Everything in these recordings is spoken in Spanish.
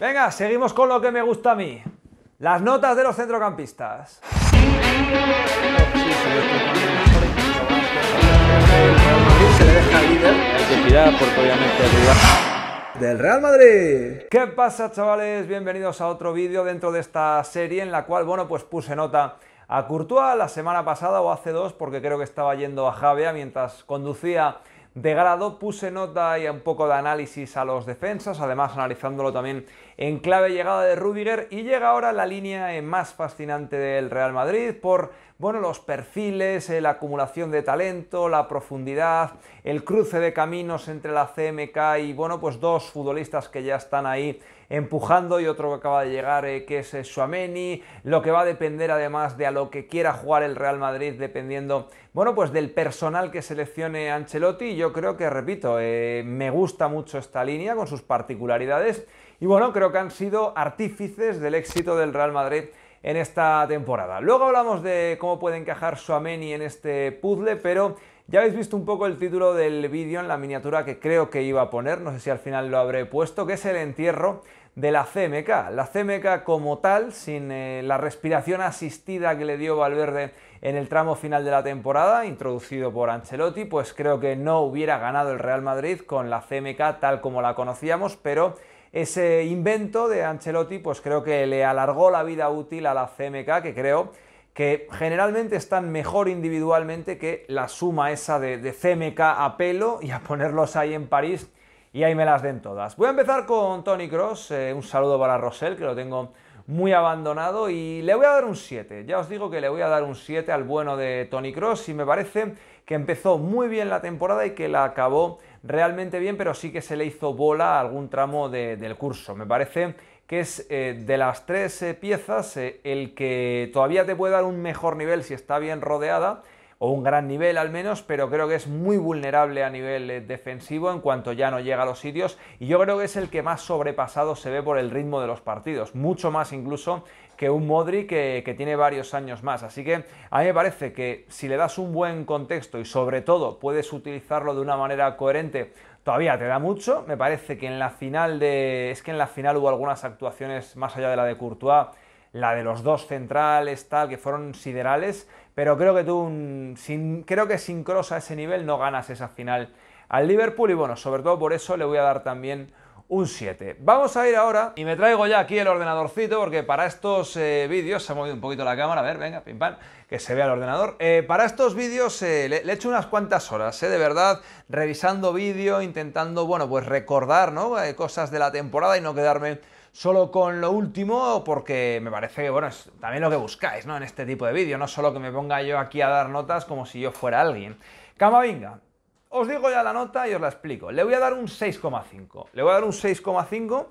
Venga, seguimos con lo que me gusta a mí. Las notas de los centrocampistas. del Real Madrid. ¿Qué pasa chavales? Bienvenidos a otro vídeo dentro de esta serie en la cual, bueno, pues puse nota a Courtois la semana pasada o hace dos porque creo que estaba yendo a Javea mientras conducía de grado. Puse nota y un poco de análisis a los defensas, además analizándolo también en clave llegada de Rudiger. Y llega ahora la línea más fascinante del Real Madrid por bueno, los perfiles, eh, la acumulación de talento, la profundidad, el cruce de caminos entre la CMK y bueno, pues dos futbolistas que ya están ahí empujando y otro que acaba de llegar eh, que es Suameni, eh, lo que va a depender además de a lo que quiera jugar el Real Madrid dependiendo, bueno, pues del personal que seleccione Ancelotti. Yo creo que, repito, eh, me gusta mucho esta línea con sus particularidades y bueno, creo que han sido artífices del éxito del Real Madrid en esta temporada. Luego hablamos de cómo puede encajar Suameni en este puzzle, pero ya habéis visto un poco el título del vídeo en la miniatura que creo que iba a poner, no sé si al final lo habré puesto, que es el entierro de la CMK. La CMK como tal, sin eh, la respiración asistida que le dio Valverde en el tramo final de la temporada, introducido por Ancelotti, pues creo que no hubiera ganado el Real Madrid con la CMK tal como la conocíamos, pero ese invento de Ancelotti pues creo que le alargó la vida útil a la CMK, que creo que generalmente están mejor individualmente que la suma esa de, CMK a pelo y a ponerlos ahí en París y ahí me las den todas. Voy a empezar con Tony Cross, eh, un saludo para Rosell que lo tengo muy abandonado y le voy a dar un 7. Ya os digo que le voy a dar un 7 al bueno de Tony Cross y me parece que empezó muy bien la temporada y que la acabó realmente bien, pero sí que se le hizo bola a algún tramo del curso. Me parece que es eh, de las tres eh, piezas eh, el que todavía te puede dar un mejor nivel si está bien rodeada, o un gran nivel al menos, pero creo que es muy vulnerable a nivel defensivo en cuanto ya no llega a los sitios, y yo creo que es el que más sobrepasado se ve por el ritmo de los partidos, mucho más incluso que un Modri que, que, tiene varios años más. Así que a mí me parece que si le das un buen contexto y sobre todo puedes utilizarlo de una manera coherente Todavía te da mucho, me parece que en la final de... es que en la final hubo algunas actuaciones más allá de la de Courtois, la de los dos centrales, tal, que fueron siderales, pero creo que tú, un... sin... creo que sin Cross a ese nivel no ganas esa final al Liverpool y bueno, sobre todo por eso le voy a dar también un 7. Vamos a ir ahora y me traigo ya aquí el ordenadorcito porque para estos eh, vídeos, se ha movido un poquito la cámara, a ver, venga, pim pam, que se vea el ordenador. Eh, para estos vídeos eh, le, he hecho unas cuantas horas, de verdad, revisando vídeo, intentando, bueno, pues recordar, ¿no? cosas de la temporada y no quedarme solo con lo último, porque me parece que, bueno, es también lo que buscáis, ¿no? En este tipo de vídeo, no solo que me ponga yo aquí a dar notas como si yo fuera alguien. Camavinga, os digo ya la nota y os la explico. Le voy a dar un 6,5. Le voy a dar un 6,5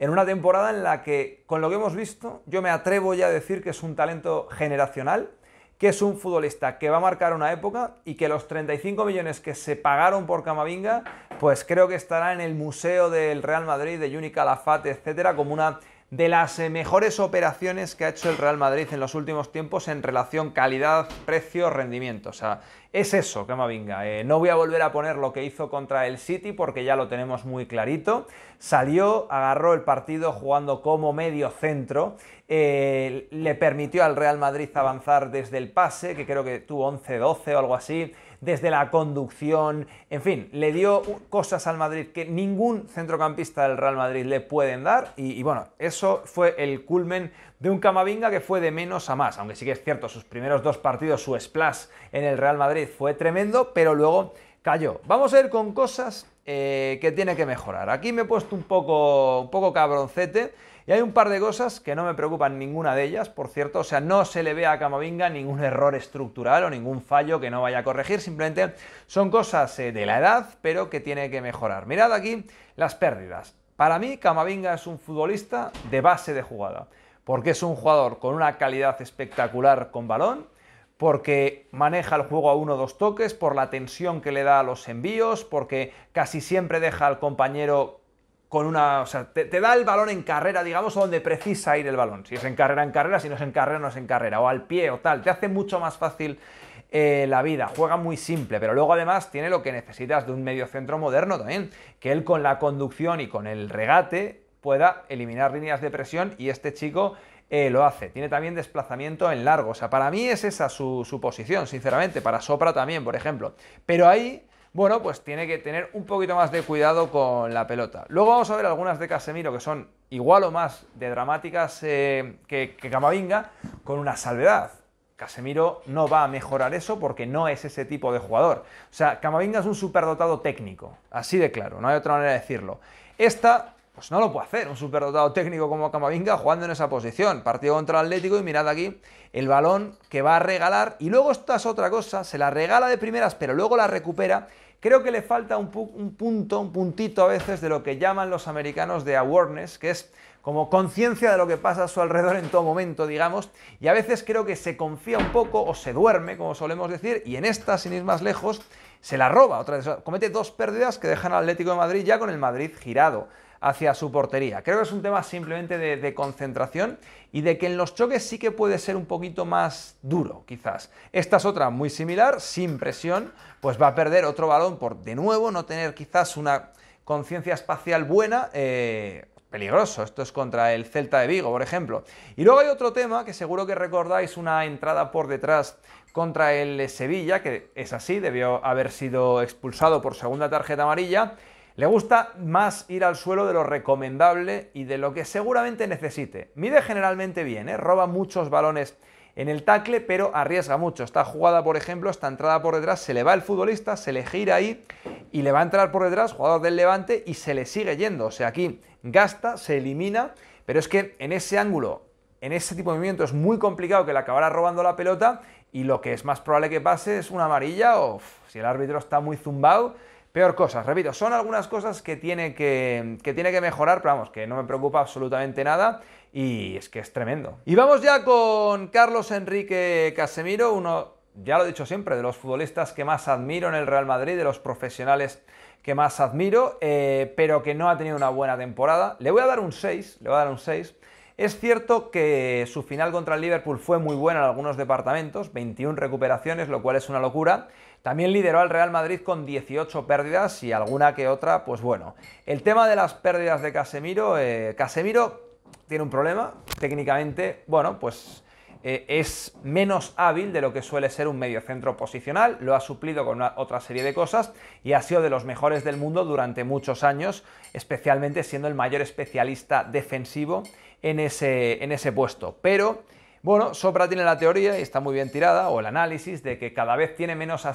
en una temporada en la que, con lo que hemos visto, yo me atrevo ya a decir que es un talento generacional, que es un futbolista que va a marcar una época y que los 35 millones que se pagaron por Camavinga, pues creo que estará en el museo del Real Madrid, de Juni Calafate, etcétera, como una de las eh, mejores operaciones que ha hecho el Real Madrid en los últimos tiempos en relación calidad, precio, rendimiento. O sea, es eso, me Eh, no voy a volver a poner lo que hizo contra el City porque ya lo tenemos muy clarito. Salió, agarró el partido jugando como medio centro. Eh, le permitió al Real Madrid avanzar desde el pase, que creo que tuvo 11-12 o algo así desde la conducción, en fin, le dio cosas al Madrid que ningún centrocampista del Real Madrid le pueden dar y, bueno, eso fue el culmen de un Camavinga que fue de menos a más, aunque sí que es cierto, sus primeros dos partidos, su splash en el Real Madrid fue tremendo, pero luego cayó. Vamos a ir con cosas eh, que tiene que mejorar. Aquí me he puesto un poco, un poco cabroncete y hay un par de cosas que no me preocupan ninguna de ellas, por cierto, o sea, no se le ve a Camavinga ningún error estructural o ningún fallo que no vaya a corregir, simplemente son cosas eh, de la edad, pero que tiene que mejorar. Mirad aquí las pérdidas. Para mí, Camavinga es un futbolista de base de jugada, porque es un jugador con una calidad espectacular con balón, porque maneja el juego a uno o dos toques, por la tensión que le da a los envíos, porque casi siempre deja al compañero con una. O sea, te, da el balón en carrera, digamos, o donde precisa ir el balón. Si es en carrera, en carrera, si no es en carrera, no es en carrera. O al pie o tal. Te hace mucho más fácil eh, la vida. Juega muy simple, pero luego además tiene lo que necesitas de un mediocentro moderno también. Que él con la conducción y con el regate pueda eliminar líneas de presión y este chico. Eh, lo hace. Tiene también desplazamiento en largo. O sea, para mí es esa su, su posición, sinceramente. Para Sopra también, por ejemplo. Pero ahí bueno, pues tiene que tener un poquito más de cuidado con la pelota. Luego vamos a ver algunas de Casemiro que son igual o más de dramáticas eh, que, que Camavinga, con una salvedad. Casemiro no va a mejorar eso porque no es ese tipo de jugador. O sea, Camavinga es un superdotado técnico, así de claro, no hay otra manera de decirlo. Esta pues no lo puede hacer un superdotado técnico como Camavinga jugando en esa posición. Partido contra el Atlético y mirad aquí el balón que va a regalar. Y luego esta es otra cosa, se la regala de primeras pero luego la recupera. Creo que le falta un, punto, un puntito a veces de lo que llaman los americanos de awareness, que es como conciencia de lo que pasa a su alrededor en todo momento, digamos, y a veces creo que se confía un poco o se duerme, como solemos decir, y en esta, sin ir más lejos, se la roba. Otra vez, comete dos pérdidas que dejan al Atlético de Madrid ya con el Madrid girado hacia su portería. Creo que es un tema simplemente de, concentración y de que en los choques sí que puede ser un poquito más duro, quizás. Esta es otra muy similar, sin presión, pues va a perder otro balón por de nuevo no tener quizás una conciencia espacial buena. Eh, peligroso. Esto es contra el Celta de Vigo, por ejemplo. Y luego hay otro tema que seguro que recordáis, una entrada por detrás contra el Sevilla, que es así, debió haber sido expulsado por segunda tarjeta amarilla. Le gusta más ir al suelo de lo recomendable y de lo que seguramente necesite. Mide generalmente bien, ¿eh? roba muchos balones en el tackle, pero arriesga mucho. Esta jugada, por ejemplo, esta entrada por detrás, se le va el futbolista, se le gira ahí y le va a entrar por detrás, jugador del Levante, y se le sigue yendo. O sea, aquí gasta, se elimina, pero es que en ese ángulo, en ese tipo de movimiento, es muy complicado que le acabará robando la pelota y lo que es más probable que pase es una amarilla o si el árbitro está muy zumbado Peor cosas, repito, son algunas cosas que tiene que, que tiene que mejorar, pero vamos, que no me preocupa absolutamente nada y es que es tremendo. Y vamos ya con Carlos Enrique Casemiro, uno, ya lo he dicho siempre, de los futbolistas que más admiro en el Real Madrid, de los profesionales que más admiro, eh, pero que no ha tenido una buena temporada. Le voy a dar un 6, le voy a dar un 6. Es cierto que su final contra el Liverpool fue muy buena en algunos departamentos, 21 recuperaciones, lo cual es una locura. También lideró al Real Madrid con 18 pérdidas y alguna que otra, pues bueno. El tema de las pérdidas de Casemiro, eh, Casemiro tiene un problema, técnicamente, bueno, pues eh, es menos hábil de lo que suele ser un mediocentro posicional, lo ha suplido con otra serie de cosas y ha sido de los mejores del mundo durante muchos años, especialmente siendo el mayor especialista defensivo en ese, en ese puesto. Pero bueno, Sopra tiene la teoría, y está muy bien tirada, o el análisis, de que cada vez tiene menos...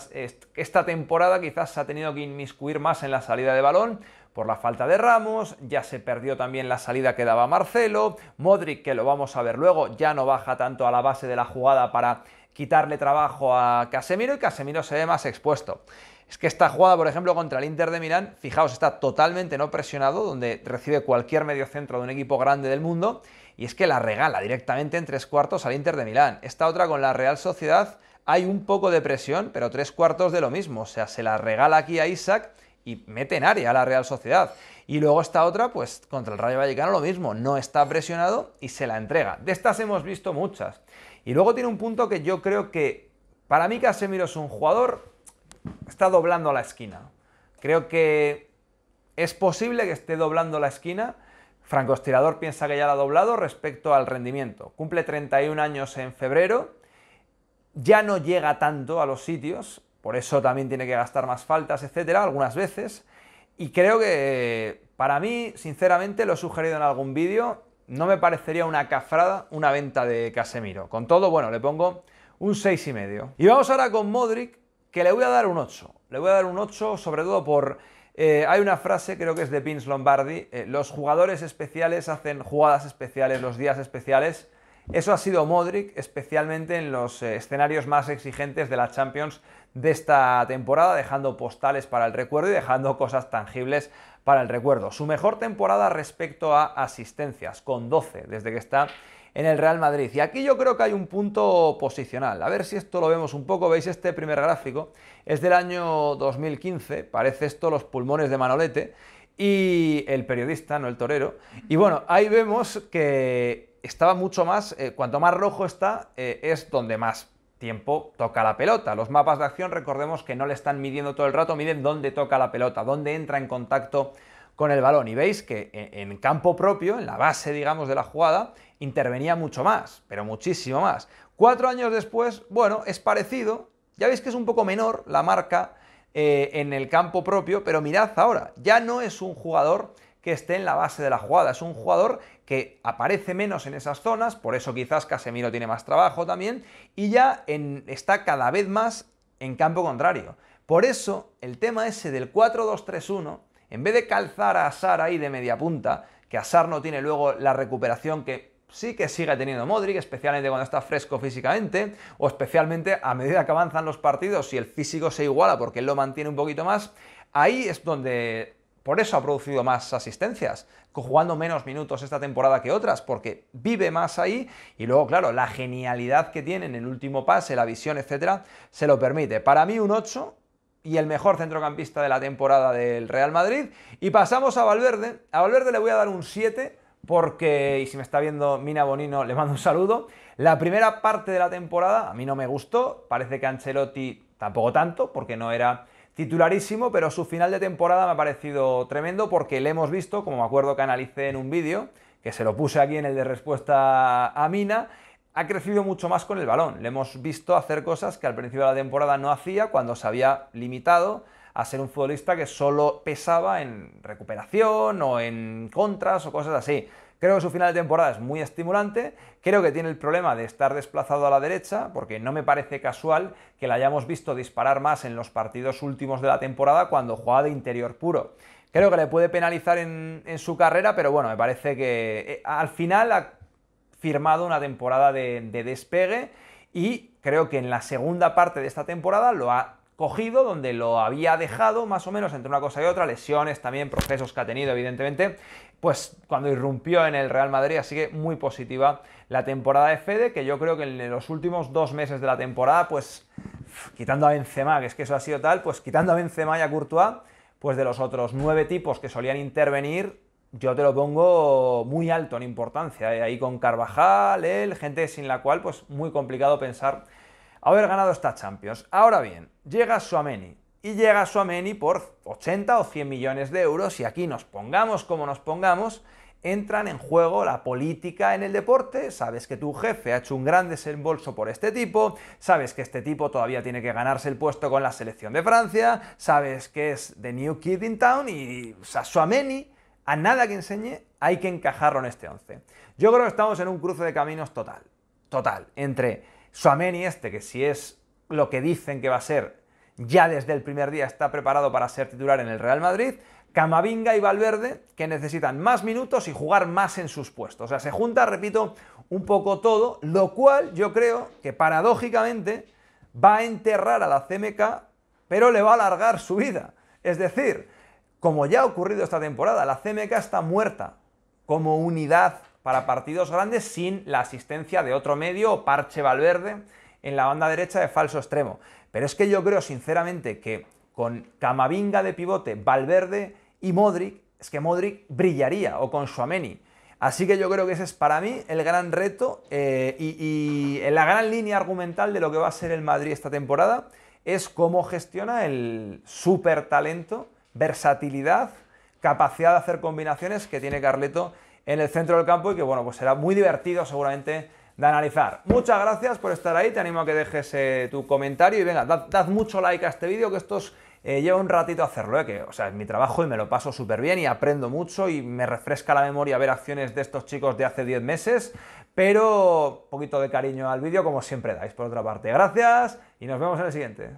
Esta temporada quizás se ha tenido que inmiscuir más en la salida de balón, por la falta de Ramos, ya se perdió también la salida que daba Marcelo, Modric, que lo vamos a ver luego, ya no baja tanto a la base de la jugada para quitarle trabajo a Casemiro y Casemiro se ve más expuesto. Es que esta jugada, por ejemplo, contra el Inter de Milán, fijaos, está totalmente no presionado, donde recibe cualquier medio centro de un equipo grande del mundo y es que la regala directamente en tres cuartos al Inter de Milán. Esta otra con la Real Sociedad hay un poco de presión, pero tres cuartos de lo mismo, o sea, se la regala aquí a Isaac y mete en área a la Real Sociedad. Y luego esta otra, pues contra el Rayo Vallecano lo mismo, no está presionado y se la entrega. De estas hemos visto muchas. Y luego tiene un punto que yo creo que, para mí Casemiro es un jugador, está doblando la esquina. Creo que es posible que esté doblando la esquina Franco Estirador piensa que ya la ha doblado respecto al rendimiento. Cumple 31 años en febrero, ya no llega tanto a los sitios, por eso también tiene que gastar más faltas, etcétera, algunas veces. Y creo que para mí, sinceramente, lo he sugerido en algún vídeo, no me parecería una cafrada una venta de Casemiro. Con todo, bueno, le pongo un 6,5. Y vamos ahora con Modric, que le voy a dar un 8. Le voy a dar un 8 sobre todo por eh, hay una frase, creo que es de Vince Lombardi, eh, los jugadores especiales hacen jugadas especiales los días especiales. Eso ha sido Modric, especialmente en los eh, escenarios más exigentes de la Champions de esta temporada, dejando postales para el recuerdo y dejando cosas tangibles para el recuerdo. Su mejor temporada respecto a asistencias, con 12, desde que está en el Real Madrid. Y aquí yo creo que hay un punto posicional. A ver si esto lo vemos un poco. Veis este primer gráfico. Es del año 2015. Parece esto los pulmones de Manolete. Y el periodista, no el torero. Y bueno, ahí vemos que estaba mucho más, eh, cuanto más rojo está, eh, es donde más tiempo toca la pelota. Los mapas de acción, recordemos que no le están midiendo todo el rato, miden dónde toca la pelota, dónde entra en contacto con el balón. Y veis que en campo propio, en la base, digamos, de la jugada, intervenía mucho más, pero muchísimo más. Cuatro años después, bueno, es parecido. Ya veis que es un poco menor la marca eh, en el campo propio, pero mirad ahora, ya no es un jugador que esté en la base de la jugada, es un jugador que aparece menos en esas zonas, por eso quizás Casemiro tiene más trabajo también, y ya está cada vez más en campo contrario. Por eso el tema ese del 4-2-3-1 en vez de calzar a Asar ahí de media punta, que Asar no tiene luego la recuperación que sí que sigue teniendo Modric, especialmente cuando está fresco físicamente, o especialmente a medida que avanzan los partidos y el físico se iguala porque él lo mantiene un poquito más, ahí es donde por eso ha producido más asistencias, jugando menos minutos esta temporada que otras, porque vive más ahí y luego, claro, la genialidad que tiene en el último pase, la visión, etcétera, se lo permite. Para mí un 8 y el mejor centrocampista de la temporada del Real Madrid. Y pasamos a Valverde. A Valverde le voy a dar un 7 porque, y si me está viendo Mina Bonino, le mando un saludo. La primera parte de la temporada a mí no me gustó, parece que Ancelotti tampoco tanto, porque no era titularísimo, pero su final de temporada me ha parecido tremendo porque le hemos visto, como me acuerdo que analicé en un vídeo, que se lo puse aquí en el de respuesta a Mina, ha crecido mucho más con el balón. Le hemos visto hacer cosas que al principio de la temporada no hacía cuando se había limitado a ser un futbolista que solo pesaba en recuperación o en contras o cosas así. Creo que su final de temporada es muy estimulante, creo que tiene el problema de estar desplazado a la derecha, porque no me parece casual que la hayamos visto disparar más en los partidos últimos de la temporada cuando jugaba de interior puro. Creo que le puede penalizar en, su carrera, pero bueno, me parece que eh, al final ha firmado una temporada de, despegue y creo que en la segunda parte de esta temporada lo ha cogido donde lo había dejado más o menos entre una cosa y otra, lesiones también, procesos que ha tenido evidentemente, pues cuando irrumpió en el Real Madrid, así que muy positiva la temporada de Fede, que yo creo que en los últimos dos meses de la temporada, pues quitando a Benzema, que es que eso ha sido tal, pues quitando a Benzema y a Courtois, pues de los otros nueve tipos que solían intervenir, yo te lo pongo muy alto en importancia. ¿eh? Ahí con Carvajal, él, gente sin la cual, pues muy complicado pensar haber ganado esta Champions. Ahora bien, llega Suameni. Y llega Suameni por 80 o 100 millones de euros. Y aquí nos pongamos como nos pongamos, entran en juego la política en el deporte, sabes que tu jefe ha hecho un gran desembolso por este tipo, sabes que este tipo todavía tiene que ganarse el puesto con la selección de Francia, sabes que es The New Kid in Town y Suameni a nada que enseñe hay que encajarlo en este 11. Yo creo que estamos en un cruce de caminos total, total, entre Suamen y este, que si es lo que dicen que va a ser, ya desde el primer día está preparado para ser titular en el Real Madrid, Camavinga y Valverde, que necesitan más minutos y jugar más en sus puestos. O sea, se junta, repito, un poco todo, lo cual yo creo que paradójicamente va a enterrar a la CMK, pero le va a alargar su vida. Es decir, como ya ha ocurrido esta temporada, la CMK está muerta como unidad para partidos grandes sin la asistencia de otro medio o parche Valverde en la banda derecha de falso extremo. Pero es que yo creo sinceramente que con Camavinga de pivote, Valverde y Modric, es que Modric brillaría, o con Suameni. Así que yo creo que ese es para mí el gran reto eh, y, la gran línea argumental de lo que va a ser el Madrid esta temporada es cómo gestiona el super talento versatilidad, capacidad de hacer combinaciones que tiene Carleto en el centro del campo y que, bueno, pues será muy divertido seguramente de analizar. Muchas gracias por estar ahí, te animo a que dejes eh, tu comentario y venga, dad, mucho like a este vídeo que esto eh, lleva un ratito hacerlo, eh, que o sea, es mi trabajo y me lo paso súper bien y aprendo mucho y me refresca la memoria ver acciones de estos chicos de hace 10 meses, pero un poquito de cariño al vídeo como siempre dais por otra parte. Gracias y nos vemos en el siguiente.